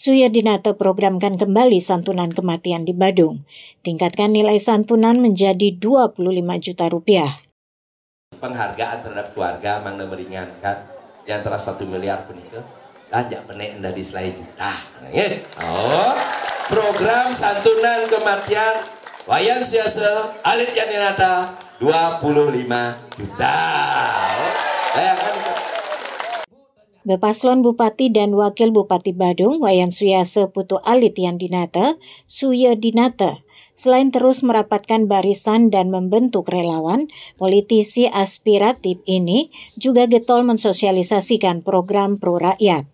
Suyadinata programkan kembali santunan kematian di Badung. Tingkatkan nilai santunan menjadi 25 juta rupiah. Penghargaan terhadap keluarga memang meringankan di antara satu miliar pun lanjak benek anda di selain juta. Nah, ya. Oh, program santunan kematian Wayan Siasa Alit yadinata 25 juta. Oh. Bayangkan Bepaslon Bupati dan Wakil Bupati Badung, Wayan Suyase Putu Alitian dinata, Suye Dinata, Selain terus merapatkan barisan dan membentuk relawan, politisi aspiratif ini juga getol mensosialisasikan program pro rakyat.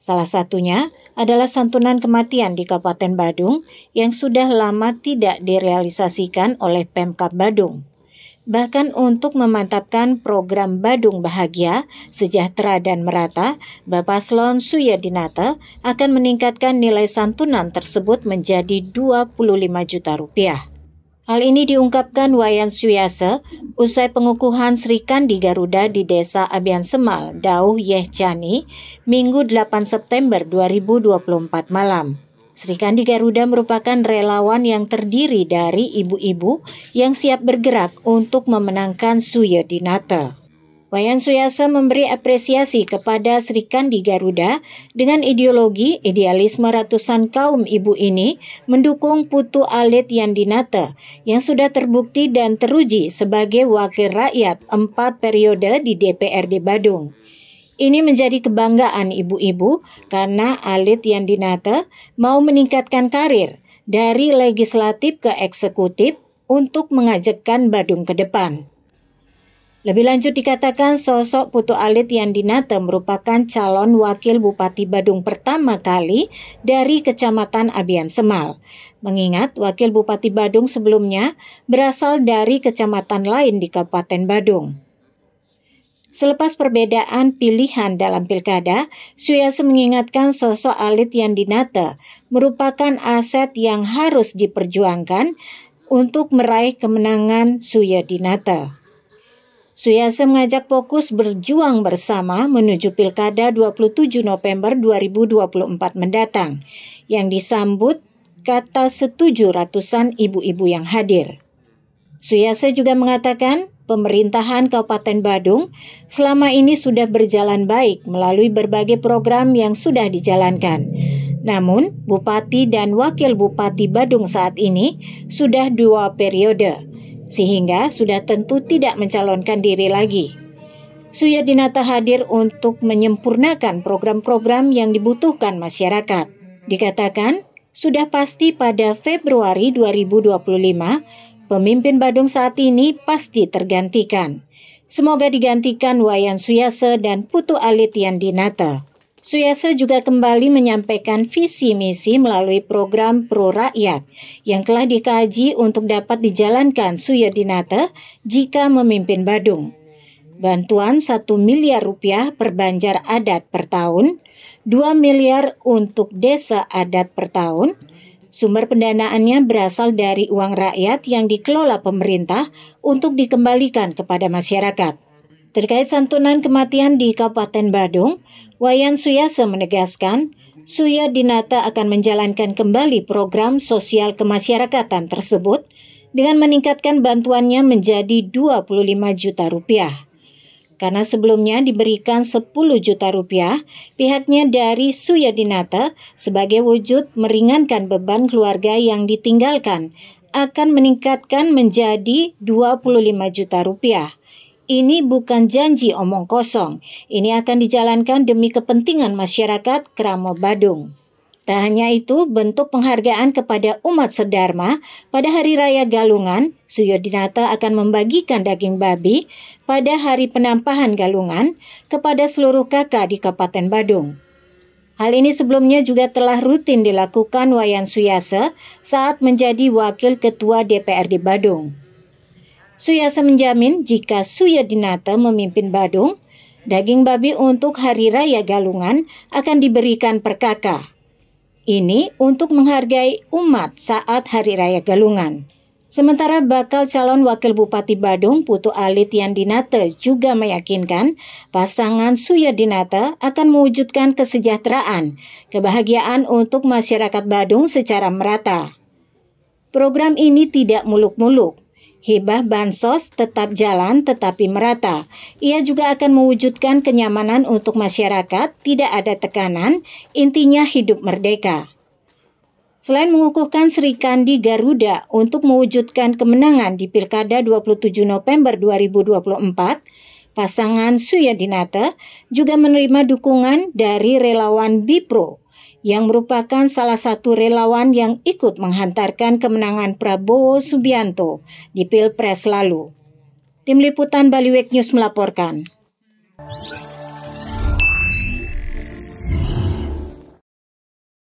Salah satunya adalah santunan kematian di Kabupaten Badung yang sudah lama tidak direalisasikan oleh Pemkab Badung bahkan untuk memantapkan program Badung Bahagia, Sejahtera dan Merata, Bapak Slon Suyadinata akan meningkatkan nilai santunan tersebut menjadi 25 juta rupiah. Hal ini diungkapkan Wayan Suyase usai pengukuhan Sri di Garuda di Desa Abian Semal, Dauh Yehcani, Minggu 8 September 2024 malam. Sri Kandi Garuda merupakan relawan yang terdiri dari ibu-ibu yang siap bergerak untuk memenangkan Suya Dinata. Wayan Suyasa memberi apresiasi kepada Sri Kandi Garuda dengan ideologi idealisme ratusan kaum ibu ini mendukung Putu Alit Yandinata yang sudah terbukti dan teruji sebagai wakil rakyat empat periode di DPRD Badung. Ini menjadi kebanggaan ibu-ibu karena Alit Yandinata mau meningkatkan karir dari legislatif ke eksekutif untuk mengajakkan Badung ke depan. Lebih lanjut dikatakan sosok Putu Alit Yandinata merupakan calon wakil Bupati Badung pertama kali dari Kecamatan Abian Semal. Mengingat wakil Bupati Badung sebelumnya berasal dari kecamatan lain di Kabupaten Badung. Selepas perbedaan pilihan dalam pilkada, Suyase mengingatkan sosok Alit dinate merupakan aset yang harus diperjuangkan untuk meraih kemenangan Suya Dinata. Suyase mengajak fokus berjuang bersama menuju Pilkada 27 November 2024 mendatang, yang disambut kata setuju ratusan ibu-ibu yang hadir. Suyase juga mengatakan, pemerintahan Kabupaten Badung selama ini sudah berjalan baik melalui berbagai program yang sudah dijalankan. Namun, Bupati dan Wakil Bupati Badung saat ini sudah dua periode, sehingga sudah tentu tidak mencalonkan diri lagi. Suyadinata hadir untuk menyempurnakan program-program yang dibutuhkan masyarakat. Dikatakan, sudah pasti pada Februari 2025 pemimpin Badung saat ini pasti tergantikan. Semoga digantikan Wayan Suyase dan Putu Alitian Dinata. Suyase juga kembali menyampaikan visi misi melalui program pro rakyat yang telah dikaji untuk dapat dijalankan Suyadinata jika memimpin Badung. Bantuan 1 miliar rupiah per banjar adat per tahun, 2 miliar untuk desa adat per tahun, Sumber pendanaannya berasal dari uang rakyat yang dikelola pemerintah untuk dikembalikan kepada masyarakat. Terkait santunan kematian di Kabupaten Badung, Wayan Suyase menegaskan, Suya Dinata akan menjalankan kembali program sosial kemasyarakatan tersebut dengan meningkatkan bantuannya menjadi 25 juta rupiah. Karena sebelumnya diberikan 10 juta rupiah pihaknya dari Suyadinata sebagai wujud meringankan beban keluarga yang ditinggalkan akan meningkatkan menjadi 25 juta rupiah. Ini bukan janji omong kosong. Ini akan dijalankan demi kepentingan masyarakat Kramo Badung. Tak hanya itu, bentuk penghargaan kepada umat sedharma pada Hari Raya Galungan, Suyodinata akan membagikan daging babi pada Hari Penampahan Galungan kepada seluruh kakak di Kabupaten Badung. Hal ini sebelumnya juga telah rutin dilakukan Wayan Suyase saat menjadi Wakil Ketua DPRD Badung. Suyase menjamin jika Suyodinata memimpin Badung, daging babi untuk Hari Raya Galungan akan diberikan per kakak. Ini untuk menghargai umat saat Hari Raya Galungan. Sementara bakal calon wakil Bupati Badung Putu Alit Yandinata juga meyakinkan pasangan Suya Dinata akan mewujudkan kesejahteraan, kebahagiaan untuk masyarakat Badung secara merata. Program ini tidak muluk-muluk, Hibah bansos tetap jalan tetapi merata. Ia juga akan mewujudkan kenyamanan untuk masyarakat, tidak ada tekanan, intinya hidup merdeka. Selain mengukuhkan Sri Kandi Garuda untuk mewujudkan kemenangan di Pilkada 27 November 2024, pasangan Suyadinata juga menerima dukungan dari relawan Bipro yang merupakan salah satu relawan yang ikut menghantarkan kemenangan Prabowo Subianto di Pilpres lalu. Tim Liputan Baliwek News melaporkan.